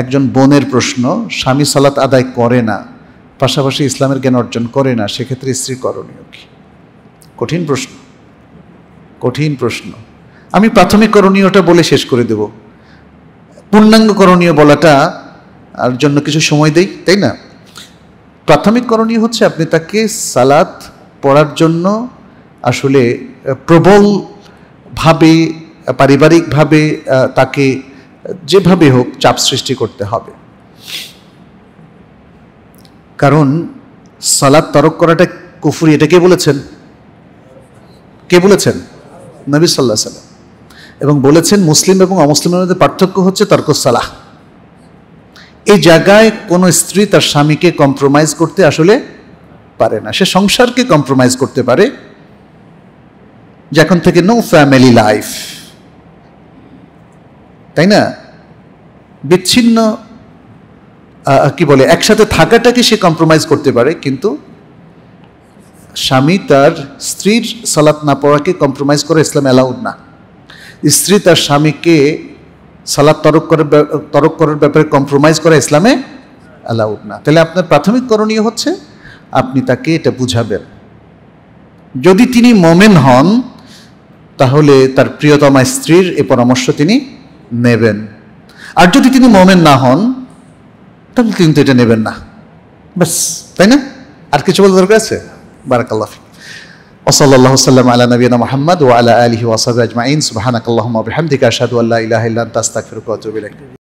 একজন বোনের প্রশ্ন স্বামী সালাত আদায় করে না পাশাপাশি ইসলামের জ্ঞান অর্জন করে না সেক্ষেত্রে স্ত্রী করণীয় কি কঠিন প্রশ্ন কঠিন প্রশ্ন আমি প্রাথমিক করণীয়টা বলে শেষ করে দেব পূর্ণাঙ্গ করণীয় বলাটা আর জন্য কিছু সময় দেই তাই না প্রাথমিক করণীয় হচ্ছে আপনি তাকে সালাত পড়ার জন্য আসলে প্রবলভাবে পারিবারিকভাবে তাকে যেভাবে হোক চাপ সৃষ্টি করতে হবে কারণ সালাদ তরক করাটা কুফুরি এটা কে বলেছেন কে বলেছেন নবী সাল্লাহ সাল্লাম এবং বলেছেন মুসলিম এবং অমুসলিমের মধ্যে পার্থক্য হচ্ছে তর্ক সালাহ এই জায়গায় কোনো স্ত্রী তার স্বামীকে কম্প্রোমাইজ করতে আসলে পারে না সে সংসারকে কম্প্রোমাইজ করতে পারে যখন থেকে নো ফ্যামিলি লাইফ তাই না বিচ্ছিন্ন কি বলে একসাথে থাকাটাকে সে কম্প্রোমাইজ করতে পারে কিন্তু স্বামী তার স্ত্রীর সালাত না পড়াকে কম্প্রোমাইজ করে ইসলাম অ্যালাউড না স্ত্রী তার স্বামীকে সালাদ তরক করার তরক করার ব্যাপারে কম্প্রোমাইজ করা ইসলামে অ্যালাউড না তাহলে আপনার প্রাথমিক করণীয় হচ্ছে আপনি তাকে এটা বুঝাবেন যদি তিনি মোমেন হন তাহলে তার প্রিয়তমা স্ত্রীর এ পরামর্শ তিনি নেবেন আর যদি তিনি মমেন না হন তাহলে তিনি তো এটা নেবেন না বাস তাই না আর কিছু বলার দরকার আছে বারাকাল্লাহ وصلى الله وسلم على نبينا محمد وعلى اله وصحبه اجمعين سبحانك اللهم وبحمدك اشهد ان لا اله الا انت استغفرك واتوب اليك